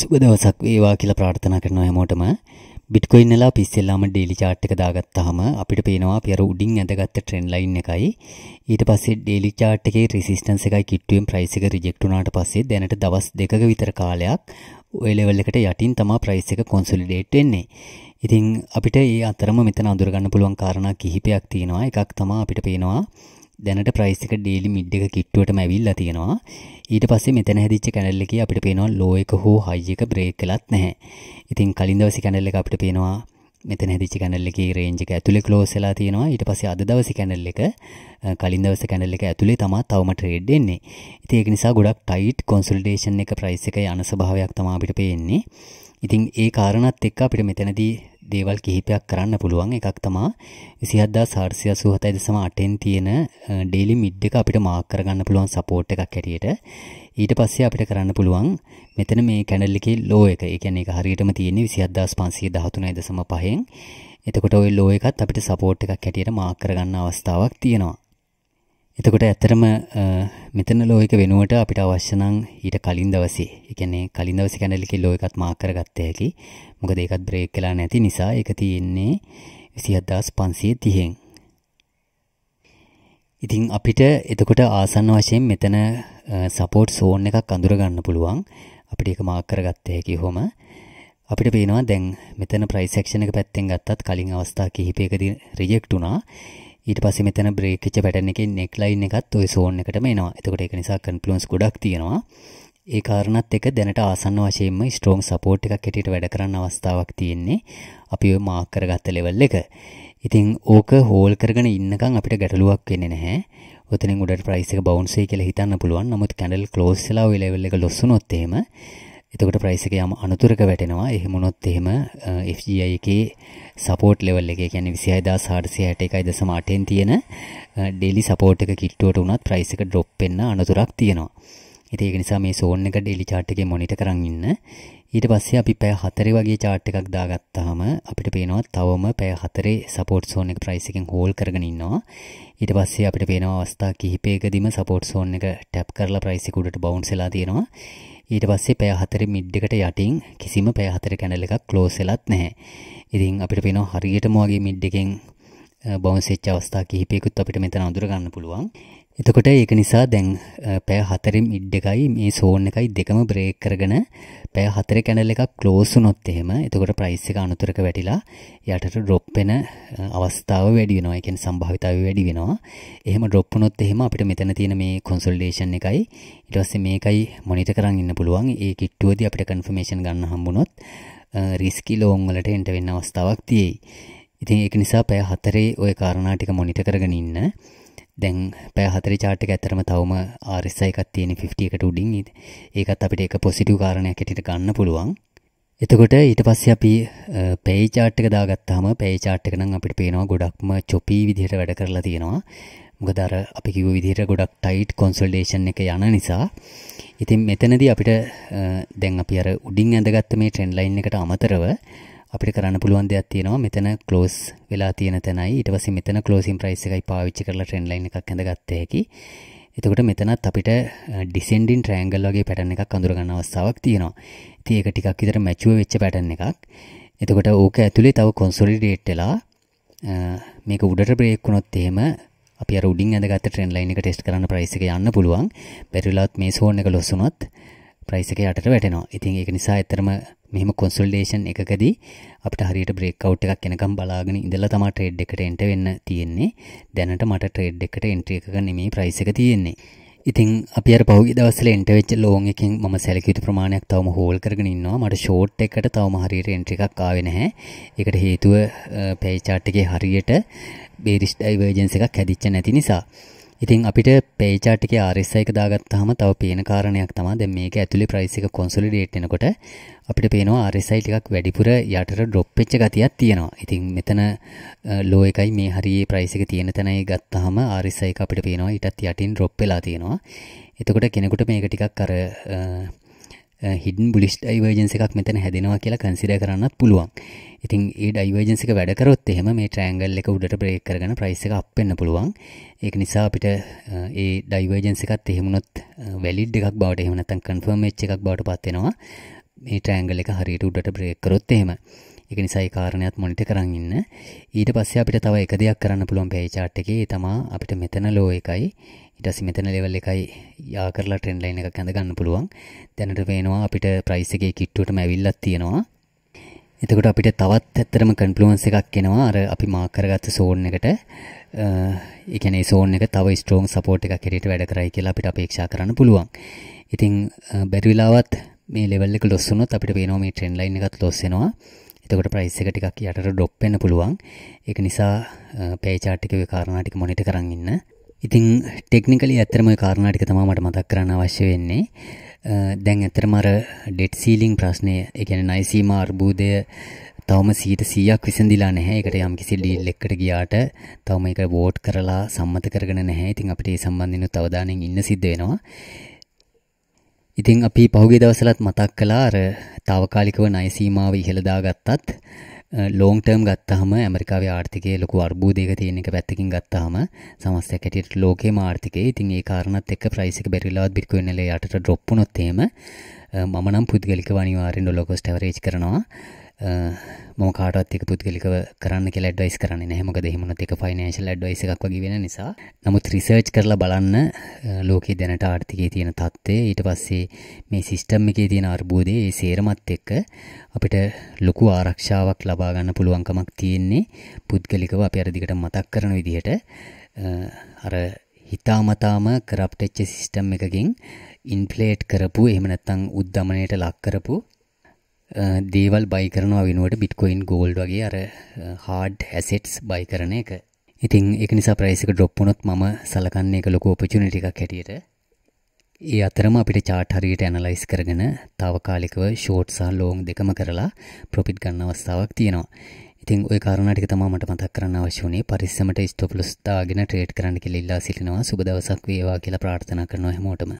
සුබ දවසක් වේවා කියලා ප්‍රාර්ථනා කරනවා හැමෝටම. බිට්කොයින් වල අපි ඉස්සෙල්ලාම ඩේලි chart එක දාගත්තාම අපිට පේනවා අපි අර උඩින් ඇඳගත්ත ට්‍රෙන්ඩ් ලයින් එකයි ඊට පස්සේ ඩේලි chart එකේ resistance එකයි කිට්ටුවෙන් price එක reject වුණාට පස්සේ දැනට දවස් දෙකක විතර කාලයක් ඔය level එකට යටින් තමයි price එක consolidate වෙන්නේ. ඉතින් අපිට ඒ අතරම මෙතන අඳුරගන්න පුළුවන් කාරණා කිහිපයක් තියෙනවා. එකක් තමයි අපිට පේනවා දැනට ප්‍රයිස් එක ඩේලි මිඩ් එක කිට්ටුවටම ඇවිල්ලා තියෙනවා. ඊට පස්සේ මෙතන හැදිච්ච කැනල් එකේ අපිට පේනවා ලෝ එක හෝ හයි එක බ්‍රේක් කළත් නැහැ. ඉතින් කලින් දවසේ කැනල් එක අපිට පේනවා මෙතන හැදිච්ච කැනල් එකේ රේන්ජ් එක ඇතුලේ ක්ලෝස් වෙලා තියෙනවා. ඊට පස්සේ අද දවසේ කැනල් එක කලින් දවසේ කැනල් එක ඇතුලේ තමයි තවම ට්‍රේඩ් වෙන්නේ. ඉතින් ඒක නිසා ගොඩක් ටයිට් කන්සල්ටේෂන් එක ප්‍රයිස් එක යන ස්වභාවයක් තමයි අපිට පේන්නේ. ඉතින් ඒ කාරණත් එක්ක අපිට මෙතනදී දේවල් කිහිපයක් කරන්න පුළුවන් එකක් තමා විසිහද්දා සාර්සිය සුහතයි දෙසම අටෙන් තියෙන ඩේලි මිඩ් එක අපිට මාක් කරගන්න පුළුවන් සපෝට් එකක් හැටියට ඊට පස්සේ අපිට කරන්න පුළුවන් මෙතන මේ කැනල් එකේ ලෝ එක ඒ කියන්නේ ඒක හරියටම තියෙන්නේ 27513.5න් එතකොට ওই ලෝ එකත් අපිට සපෝට් එකක් හැටියට මාක් කරගන්න අවස්ථාවක් තියෙනවා එතකොට ඇත්තටම මෙතන ලෝ එක වෙනුවට අපිට අවශ්‍ය නම් ඊට කලින් දවසේ, ඒ කියන්නේ කලින් දවසේ කැනලිකේ ලෝ එකත් මාක් කරගත්ත හැකි. මොකද ඒකත් බ්‍රේක් වෙලා නැති නිසා ඒක තියෙන්නේ 27530න්. ඉතින් අපිට එතකොට ආසන්න වශයෙන් මෙතන සපෝට් සෝන් එකක් අඳුර ගන්න පුළුවන්. අපිට ඒක මාක් කරගත්ත හැකි කොහොම. අපිට පේනවා දැන් මෙතන ප්‍රයිස් සෙක්ෂන් එක පැත්තෙන් ගත්තත් කලින් අවස්ථා කිහිපයකදී රිජෙක්ට් වුණා. ඊට පස්සේ මෙතන බ්‍රේක් වෙච්ච පැටර්න් එකේ නෙක් ලයින් එකත් ওই සෝන් එකටම එනවා. එතකොට ඒක නිසා කන්ෆ්ලුවන්ස් ගොඩක් තියෙනවා. ඒ කාරණත් එක දැනට ආසන්න වශයෙන්ම ස්ට්‍රෝං සපෝට් එකක් හැටියට වැඩ කරන්න අවස්ථාවක් තියෙන්නේ. අපි ওই මාක් කරගත්ත ලෙවල් එක. ඉතින් ඕක හෝල් කරගෙන ඉන්නකම් අපිට ගැටලුවක් වෙන්නේ නැහැ. ඔතනින් උඩට ප්‍රයිස් එක බවුන්ස් වෙයි කියලා හිතන්න පුළුවන්. නමුත් කැන්ඩල් ක්ලෝස් වෙලා ওই ලෙවල් එක ලොස් වුණොත් එහෙම එතකොට ප්‍රයිස් එක යම් අනතුරක වැටෙනවා. එහෙම වුණොත් එහෙම FGI එකේ සපෝට් ලෙවල් එකේ කියන්නේ 26861.8න් තියෙන ඩෙලි සපෝට් එක කිට්ටුවට උනත් ප්‍රයිස් එක ඩ්‍රොප් වෙන්න අනතුරක් තියෙනවා. ඉතින් ඒක නිසා මේ සෝන් එක ඩෙලි chart එකේ මොනිටර් කරන් ඉන්න. ඊට පස්සේ අපි පැය 4 වගේ chart එකක් දාගත්තාම අපිට පේනවා තවම පැය 4 support zone එක price එකෙන් hold කරගෙන ඉන්නවා. ඊට පස්සේ අපිට පේනවා අවස්ථා කිහිපයකදීම support zone එක tap කරලා price එක උඩට bounce වෙලා තියෙනවා. ඊට පස්සේ පැය හතර මිඩ් එකට යටින් කිසිම පැය හතර කැනල් එකක් ක්ලෝස් වෙලත් නැහැ. ඉතින් අපිට පේනවා හරියටම වගේ මිඩ් එකෙන් බවන්සේච් අවස්ථා කිහිපයකුත් අපිට මෙතන අඳුරගන්න පුළුවන් එතකොට ඒක නිසා දැන් පෑ හතරම් ඉඩ් එකයි මේ සෝන් එකයි දෙකම බ්‍රේක් කරගෙන පෑ හතර කැනල් එකක් ක්ලෝස් වුණොත් එහෙම එතකොට ප්‍රයිස් එක අනුතරක වැටිලා යටට ඩ්‍රොප් වෙන අවස්ථාව වැඩි වෙනවා. ඒ කියන්නේ සම්භාවිතාවය වැඩි වෙනවා. එහෙම ඩ්‍රොප් වුණොත් එහෙම අපිට මෙතන තියෙන මේ කන්සොලිඩේෂන් එකයි ඊට පස්සේ මේකයි මොනිටර් කරන් ඉන්න පුළුවන්. ඒ කිට්ටුවදී අපිට කන්ෆර්මේෂන් ගන්න හම්බුනොත් රිස්කි ලෝන් වලට එන්ට වෙන්න අවස්ථාවක් තියෙයි. ඉතින් ඒක නිසා පැය හතරේ ඔය කාරණා ටික මොනිටර් කරගෙන ඉන්න. දැන් පැය හතරේ chart එක ඇත්තරම තවම RSI එකක් තියෙන 50 එකට උඩින්. ඒකත් අපිට එක පොසිටිව් කාරණයක් හැටියට ගන්න පුළුවන්. එතකොට ඊට පස්සේ අපි pay chart එක දාගත්තාම pay chart එක නම් අපිට පේනවා ගොඩක්ම choppy විදිහට වැඩ කරලා තියෙනවා. මොකද අර අපි කිව්ව විදිහට ගොඩක් ටයිට් කන්සල්ටේෂන් එක යන නිසා ඉතින් මෙතනදී අපිට දැන් අපි අර උඩින් ඇඳගත්ත මේ ට්‍රෙන්ඩ් ලයින් එකට අමතරව අපිට කරන්න පුළුවන් දෙයක් තියෙනවා මෙතන ක්ලෝස් වෙලා තියෙන තැනයි ඊට පස්සේ මෙතන ක්ලෝසින් ප්‍රයිස් එකයි පාවිච්චි කරලා ට්‍රෙන්ඩ් ලයින් එකක් ඇඳගත්ත හැකි. එතකොට මෙතනත් අපිට ඩිසෙන්ඩින් ට්‍රයැන්ගල් වගේ පැටර්න් එකක් අඳුර ගන්න අවස්ථාවක් තියෙනවා. ඉතින් ඒක ටිකක් විතර මැචුව වෙච්ච පැටර්න් එකක්. එතකොට ඕක ඇතුලේ තව කොන්සොලිඩේට් වෙලා මේක උඩට බ්‍රේක් වුණොත් එහෙම අපි අර උඩින් ඇඳගත්ත ට්‍රෙන්ඩ් ලයින් එක ටෙස්ට් කරන්න ප්‍රයිස් එක යන්න පුළුවන්. බැරිලාත් මේ සෝන් එක ලොස් වුණොත් ප්‍රයිස් එක යටට වැටෙනවා. ඉතින් ඒක නිසා ඇත්තරම මෙහෙම කොන්සල්ටේෂන් එකකදී අපිට හරියට බ්‍රේක්අවුට් එකක් එනකම් බලාගෙන ඉඳලා තමයි ට්‍රේඩ් එකට එන්ටර් වෙන්න තියෙන්නේ. දැනට මට ට්‍රේඩ් එකට එන්ට්‍රි එකක නෙමෙයි ප්‍රයිස් එක තියෙන්නේ. ඉතින් අපි අර පහුගිය දවස්වල එන්ටර් වෙච්ච ලෝන් එකෙන් මම සැලකිය යුතු ප්‍රමාණයක් තවම හෝල් කරගෙන ඉන්නවා. මට ෂෝට් එකට තවම හරියට එන්ට්‍රි එකක් ආවේ නැහැ. ඒකට හේතුව පේ chart එකේ හරියට බේරිස් ඩයිවර්ජන්ස් එකක් හැදිච්ච නැති නිසා. ඉතින් අපිට පේචාට් එකේ RSI එක දාගත්තාම තව පේන කාරණයක් තමයි දැන් මේක ඇතුලේ price එක consolidate වෙනකොට අපිට පේනවා RSI ටිකක් වැඩිපුර යටට drop වෙච්ච ගතියක් තියෙනවා. ඉතින් මෙතන low එකයි මේ හරියේ price එක තියෙන තැනයි ගත්තාම RSI එක අපිට පේනවා ඊටත් යටින් drop වෙලා තියෙනවා. එතකොට කෙනෙකුට මේක ටිකක් අර හිඩන් බුලිස්් ඩයිවර්ජන්ස එකක් මෙතන හැදෙනවා කියලා කන්සිඩ කරන්නත් පුළුවන් ඉතින් ඒ ඩයිවර්ජන්සික වැඩකරොත් එහෙම මේ ට්‍රෑන්ගල් එක උඩට බ්‍රේක් කරගන ප්‍රයිස් එක අපෙන්න්න පුළුවන් ඒක නිසා අපිට ඒ ඩයිවර්ජන්ස එකත් එහෙමුණොත් වැලිඩ් එකක් බවට එහෙමනතන් කන්ෆර්ම් ච් එකක් බවට පත්වෙනවා මේ ට්‍රෑන්ගල් එක හරියට උඩට බ්‍රේක් කරොත් එහෙම ඒක නිසා ඒ කාරණයක් මොනිටර් කරන් ඉන්න. ඊට පස්සේ අපිට තව එක දෙයක් කරන්න පුළුවන් page chart එකේ ඒ තමා අපිට මෙතන low එකයි ඊට පස්සේ මෙතන ලෙවල් එකයි යා කරලා ට්‍රෙන්ඩ් ලයින් එකක් ඇඳ ගන්න පුළුවන්. දැනට පේනවා අපිට price එකේ කිට්ටුවටම ඇවිල්ලා තියෙනවා. එතකොට අපිට තවත් ඇත්තරම කන්ෆ්ලුවන්ස් එකක් එනවා අර අපි මාක් කරගත්ත සෝන් එකට ඒ කියන්නේ සෝන් එක තව ස්ට්‍රෝං සපෝට් එකක් හැටියට වැඩ කරයි කියලා අපිට අපේක්ෂා කරන්න පුළුවන්. ඉතින් බැරි වෙලාවත් මේ ලෙවල් එක ලොස් වුණොත් අපිට පේනවා මේ ට්‍රෙන්ඩ් ලයින් එකත් ලොස් වෙනවා. එතකොට ප්‍රයිස් එක ටිකක් යටට ඩොප් වෙන්න පුළුවන්. ඒක නිසා පේ chart එකේ කාරණා ටික මොනිටර් කරන් ඉන්න. ඉතින් ටෙක්නිකලි ඇත්තටම ওই කාරණා ටික තමයි මට මතක් කරන්න අවශ්‍ය වෙන්නේ. දැන් ඇත්තටම අර ඩෙඩ් සීලින් ප්‍රශ්නය, ඒ කියන්නේ ණය සීමා අර්බුදය තවම 100%ක් විසඳිලා නැහැ. ඒකට යම්කිසි ඩීල් එකකට ගියාට තවම ඒක වෝට් කරලා සම්මත කරගෙන නැහැ. ඉතින් අපිට ඒ සම්බන්ධිනුත් අවධානයෙන් ඉන්න සිද්ධ වෙනවා. ඉතින් අපි පහුගේ දවසලත් මතක් කළා අර తాවකාලිකව ණය සීමාව ඉහළ දාගත්තත් ලෝන් ටර්ම් ගත්තාම ඇමරිකාවේ ආර්ථිකයේ ලොකු අර්බුදයක තියෙන එක පැත්තකින් ගත්තාම සමස්තයක් ඇටියට ලෝකේම ආර්ථිකයේ ඉතින් ඒ කාරණාත් එක්ක ප්‍රයිස් එක බැරිලාවත් බිට්කොයින් වල යටට ඩ්‍රොප් වුණොත් එහෙම මම නම් පුද්ගලිකව අනිවාර්යෙන් ඩොලර් කොස්ට් ඇවරේජ් කරනවා මම කාටත් එක පුද්ගලිකව කරන්න කෙල ඩයිස් කරන්න නැහමක දෙහෙමනොත් එක ෆයිනශල් ඩයිස එකක් වගේ වෙන නිසා නමුත් රිසර්ච් කරලා බලන්න ලෝකයේ දැනට ආර්ථිකය තියෙන තත්ත්වය ඊට පස්සේ මේ සිිස්ටම් එකේ තියෙන අර්බෝධය ඒ සේරමත් එක්ක අපිට ලොකු ආරක්ෂාවක් ලබාගන්න පුළුවන්කමක් තියෙන්නේ පුද්ගලිකව අප අරදිකට මතක් කරන විදිහට අර හිතාමතාම කරප්ටච්ච සිිස්ටම් එකකින් ඉන්ෆලේට් කරපු එහමනත්තං උද්ධමනයට ලක්කරපු දේවල් බයි කරනවා වෙනුවට බිට්කොයින් ගෝල්ඩ් වගේ අර හාඩ් ඇසෙට්ස් බයි කරන එක. ඉතින් ඒක නිසා ප්‍රයිස් එක ඩ්‍රොප් වුණොත් මම සලකන්නේ ඒක ලොකු ඔපචුනිටි එකක් හැටියට. ඒ අතරම අපිට චාට් හරියට ඇනලයිස් කරගෙන తాවකාලිකව ෂෝට් සහ ලෝං දෙකම කරලා ප්‍රොෆිට් ගන්න අවස්ථාවක් තියෙනවා. ඉතින් ওই කාරණා ටික තමයි මට මතක් කරන්න අවශ්‍ය වුණේ. පරිස්සමට ස්ටොප් ලොස් දාගෙන ට්‍රේඩ් කරන්න කියලා ඉල්ලා සිටිනවා. සුබ දවසක් වේවා කියලා ප්‍රාර්ථනා කරනවා හැමෝටම.